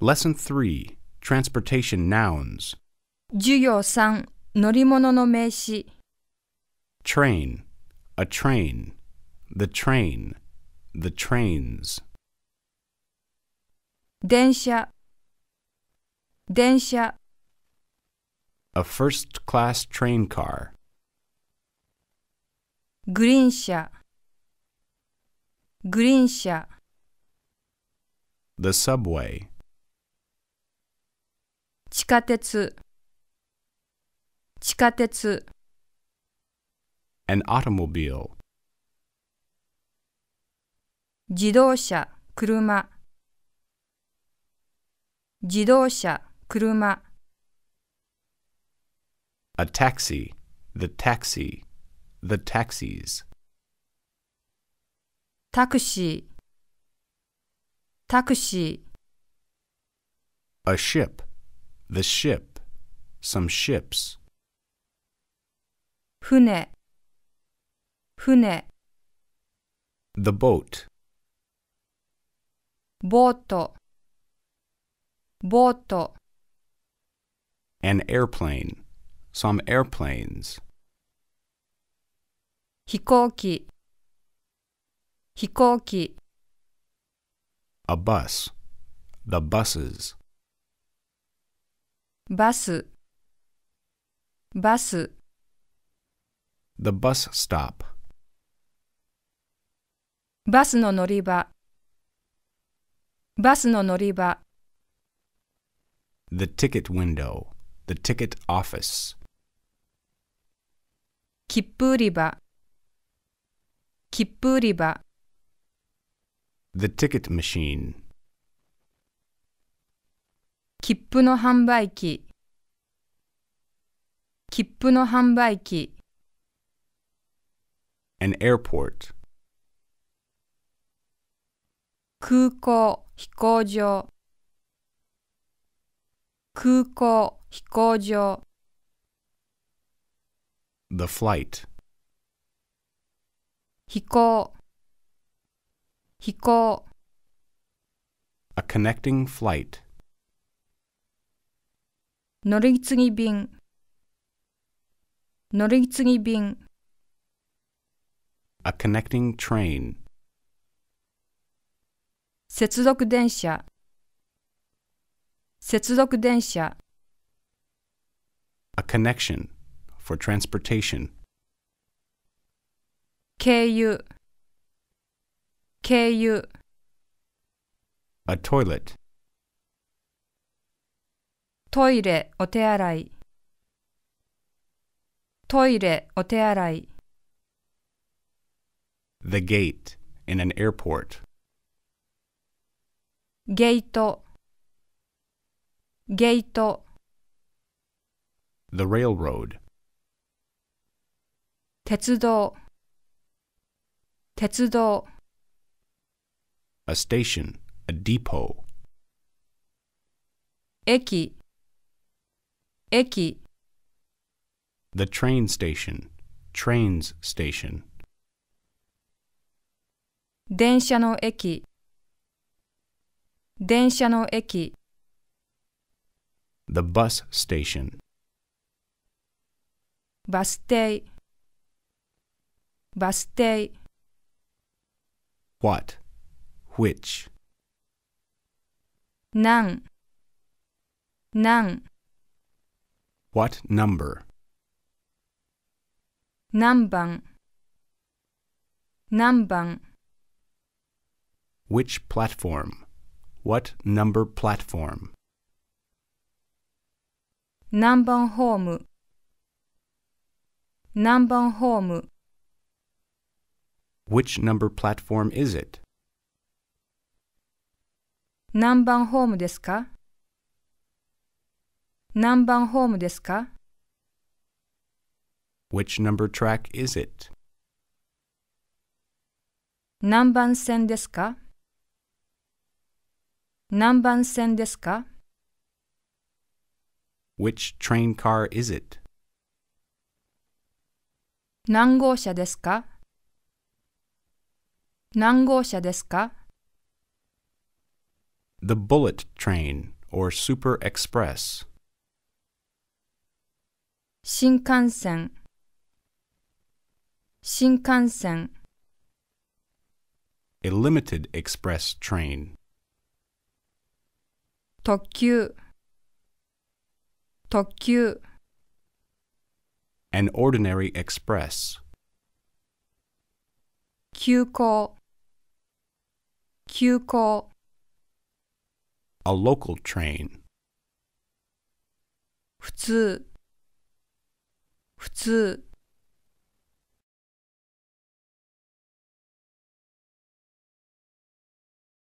Lesson 3 Transportation Nouns 授業3乗り物の名詞 Train A train The train The trains 電車電車 A first class train car Green グリーン車グリーン車 the subway. 地下鉄地下鉄 An automobile. 自動車車自動車車 A taxi. The taxi. The taxis. タクシー taxi a ship the ship some ships 船船 the boat ボートボート an airplane some airplanes 飛行機飛行機 a bus, the buses. Bus. The bus stop. Bus Bus no no noriba. The ticket window, the ticket office. 切符売り場切符売り場 the ticket machine. 切符の販売機切符の販売機 An airport. 空港飛行場空港飛行場 The flight. 飛行飛行 A connecting flight. 乗り継ぎ便乗り継ぎ便 A connecting train. densha. A connection for transportation. KU. 経由 A toilet トイレお手洗いトイレお手洗い The gate in an airport ゲートゲート The railroad 鉄道鉄道 a station, a depot. Eki. Eki. The train station, trains station. Densha Densha no no eki. eki. The bus station, バス停バス停 what, which Nang. Nang. What number? Nambang. Nambang. Which platform? What number platform? Nambang home. Nambang home. Which number platform is it? 何番ホームですか何番ホームですか ?Which number track is it? 何番線ですか何番線ですか ?Which train car is it? 何号車ですか何号車ですか the bullet train or super express. Shinkansen. Shinkansen. A limited express train. 特急特急 An ordinary express. Kyuko a local train. 普通普通